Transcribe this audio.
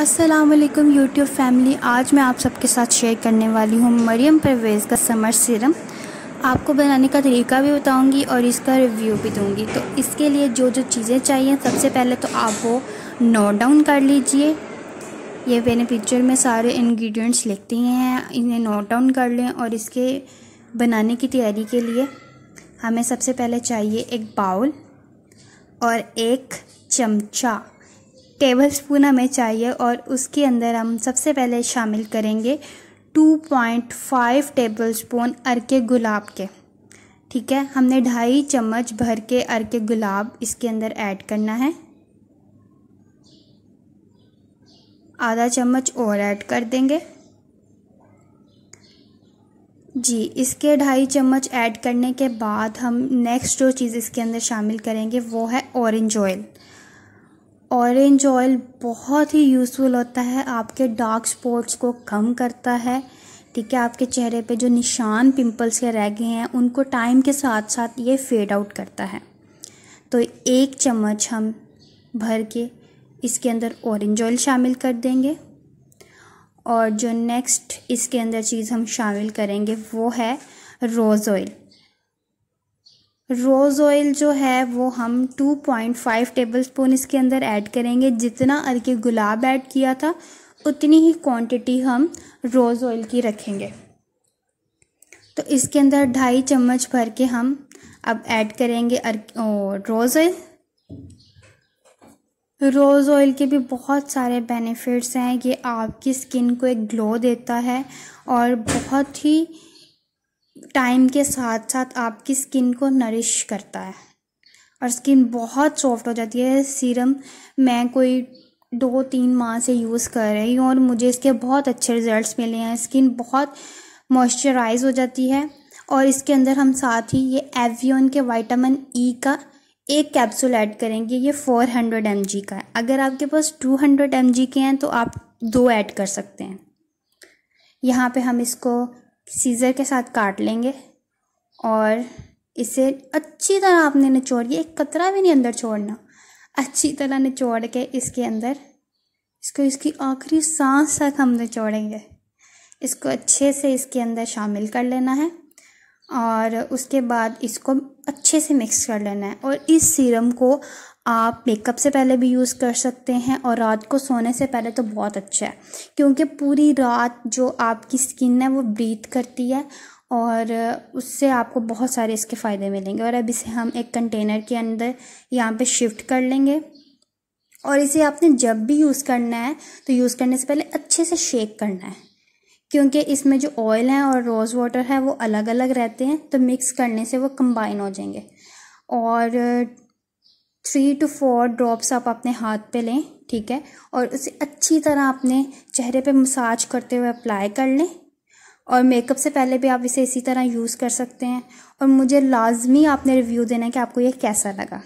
Aslam YouTube family आज मैं आप सबके साथ शेयर करने वाली हूँ मरियम परवेज़ का समर सिरम आपको बनाने का तरीका भी बताऊँगी और इसका रिव्यू भी दूँगी तो इसके लिए जो जो चीज़ें चाहिए सबसे पहले तो आप वो नोट डाउन कर लीजिए ये मैंने पिक्चर में सारे इंग्रेडिएंट्स लिख दिए हैं इन्हें नोट डाउन कर लें और इसके बनाने की तैयारी के लिए हमें सबसे पहले चाहिए एक बाउल और एक चमचा टेबल स्पून हमें चाहिए और उसके अंदर हम सबसे पहले शामिल करेंगे 2.5 टेबल स्पून अरके गुलाब के ठीक है हमने ढाई चम्मच भर के अरके गुलाब इसके अंदर ऐड करना है आधा चम्मच और ऐड कर देंगे जी इसके ढाई चम्मच ऐड करने के बाद हम नेक्स्ट जो चीज़ इसके अंदर शामिल करेंगे वो है ऑरेंज ऑयल ऑरेंज ऑयल बहुत ही यूज़फुल होता है आपके डार्क स्पॉट्स को कम करता है ठीक है आपके चेहरे पे जो निशान पिंपल्स के रह गए हैं उनको टाइम के साथ साथ ये फेड आउट करता है तो एक चम्मच हम भर के इसके अंदर ऑरेंज ऑयल शामिल कर देंगे और जो नेक्स्ट इसके अंदर चीज़ हम शामिल करेंगे वो है रोज़ ऑयल रोज़ ऑयल जो है वो हम 2.5 टेबलस्पून इसके अंदर ऐड करेंगे जितना अर्के गुलाब ऐड किया था उतनी ही क्वांटिटी हम रोज़ ऑयल की रखेंगे तो इसके अंदर ढाई चम्मच भर के हम अब ऐड करेंगे रोज़ ऑयल रोज़ ऑयल के भी बहुत सारे बेनिफिट्स हैं ये आपकी स्किन को एक ग्लो देता है और बहुत ही टाइम के साथ साथ आपकी स्किन को नरिश करता है और स्किन बहुत सॉफ्ट हो जाती है सीरम मैं कोई दो तीन माह से यूज़ कर रही हूँ और मुझे इसके बहुत अच्छे रिजल्ट्स मिले हैं स्किन बहुत मॉइस्चराइज हो जाती है और इसके अंदर हम साथ ही ये एवियन के वाइटामिन ई e का एक कैप्सूल ऐड करेंगे ये फोर हंड्रेड एम जी का है अगर आपके पास टू हंड्रेड एम जी के हैं तो आप दो ऐड कर सकते हैं यहाँ पे हम इसको सीज़र के साथ काट लेंगे और इसे अच्छी तरह आपने निचोड़िए एक कतरा भी नहीं अंदर छोड़ना अच्छी तरह निचोड़ के इसके अंदर इसको इसकी आखिरी सांस तक हम निचोड़ेंगे इसको अच्छे से इसके अंदर शामिल कर लेना है और उसके बाद इसको अच्छे से मिक्स कर लेना है और इस सीरम को आप मेकअप से पहले भी यूज़ कर सकते हैं और रात को सोने से पहले तो बहुत अच्छा है क्योंकि पूरी रात जो आपकी स्किन है वो ब्रीथ करती है और उससे आपको बहुत सारे इसके फ़ायदे मिलेंगे और अब इसे हम एक कंटेनर के अंदर यहाँ पे शिफ्ट कर लेंगे और इसे आपने जब भी यूज़ करना है तो यूज़ करने से पहले अच्छे से शेक करना है क्योंकि इसमें जो ऑयल है और रोज़ वाटर है वो अलग अलग रहते हैं तो मिक्स करने से वो कंबाइन हो जाएंगे और थ्री टू फोर ड्रॉप्स आप अपने हाथ पे लें ठीक है और उसे अच्छी तरह अपने चेहरे पे मसाज करते हुए अप्लाई कर लें और मेकअप से पहले भी आप इसे इसी तरह यूज़ कर सकते हैं और मुझे लाजमी आपने रिव्यू देना है कि आपको ये कैसा लगा